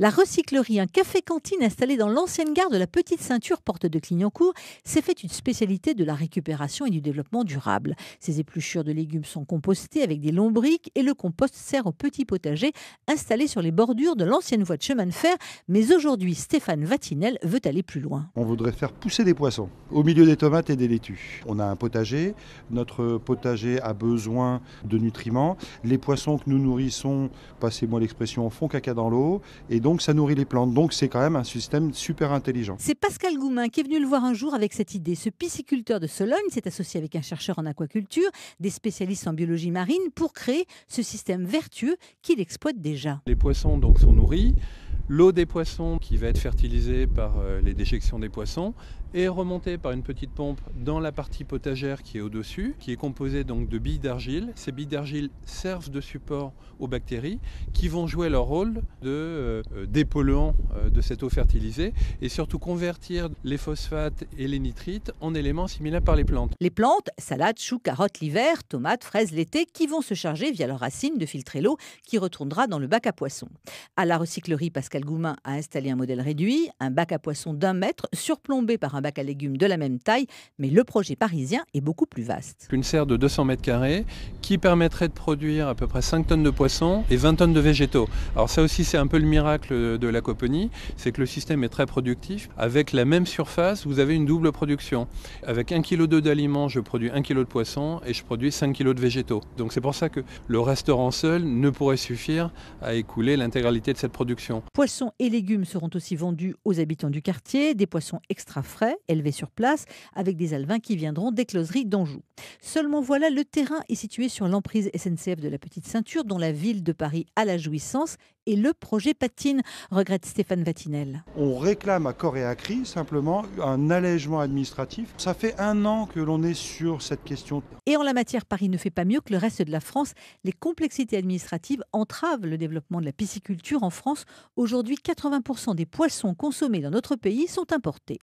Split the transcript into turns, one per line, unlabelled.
La recyclerie, un café-cantine installé dans l'ancienne gare de la Petite Ceinture, porte de Clignancourt, s'est fait une spécialité de la récupération et du développement durable. Ces épluchures de légumes sont compostées avec des lombriques et le compost sert au petit potager installé sur les bordures de l'ancienne voie de chemin de fer. Mais aujourd'hui, Stéphane Vatinel veut aller plus loin.
On voudrait faire pousser des poissons au milieu des tomates et des laitues. On a un potager. Notre potager a besoin de nutriments. Les poissons que nous nourrissons, passez-moi l'expression, font caca dans l'eau. Et donc ça nourrit les plantes. Donc c'est quand même un système super intelligent. C'est
Pascal Goumin qui est venu le voir un jour avec cette idée. Ce pisciculteur de Sologne s'est associé avec un chercheur en aquaculture, des spécialistes en biologie marine, pour créer ce système vertueux qu'il exploite déjà.
Les poissons donc sont nourris. L'eau des poissons qui va être fertilisée par euh, les déjections des poissons est remontée par une petite pompe dans la partie potagère qui est au-dessus, qui est composée donc de billes d'argile. Ces billes d'argile servent de support aux bactéries qui vont jouer leur rôle de euh, euh, dépolluant euh, de cette eau fertilisée et surtout convertir les phosphates et les
nitrites en éléments similaires par les plantes. Les plantes, salades, choux, carottes l'hiver, tomates, fraises l'été, qui vont se charger via leurs racines de filtrer l'eau qui retournera dans le bac à poissons. À la recyclerie, Pascal Goumin a installé un modèle réduit, un bac à poissons d'un mètre surplombé par un bac à légumes de la même taille, mais le projet parisien est beaucoup plus vaste.
Une serre de 200 mètres carrés qui permettrait de produire à peu près 5 tonnes de poissons et 20 tonnes de végétaux. Alors ça aussi c'est un peu le miracle de la coponie, c'est que le système est très productif. Avec la même surface, vous avez une double production. Avec 1 kg d'aliments, je produis 1 kg de poisson et je produis 5 kg de végétaux. Donc c'est pour ça que le restaurant seul ne pourrait suffire à écouler l'intégralité de cette production.
Poissons et légumes seront aussi vendus aux habitants du quartier, des poissons extra frais, élevés sur place, avec des alevins qui viendront des closeries d'Anjou. Seulement voilà, le terrain est situé sur l'emprise SNCF de la Petite Ceinture, dont la ville de Paris a la jouissance, et le projet patine regrette Stéphane Vatinel.
On réclame à corps et à cri simplement un allègement administratif. Ça fait un an que l'on est sur cette question.
Et en la matière, Paris ne fait pas mieux que le reste de la France. Les complexités administratives entravent le développement de la pisciculture en France. Aujourd'hui, 80% des poissons consommés dans notre pays sont importés.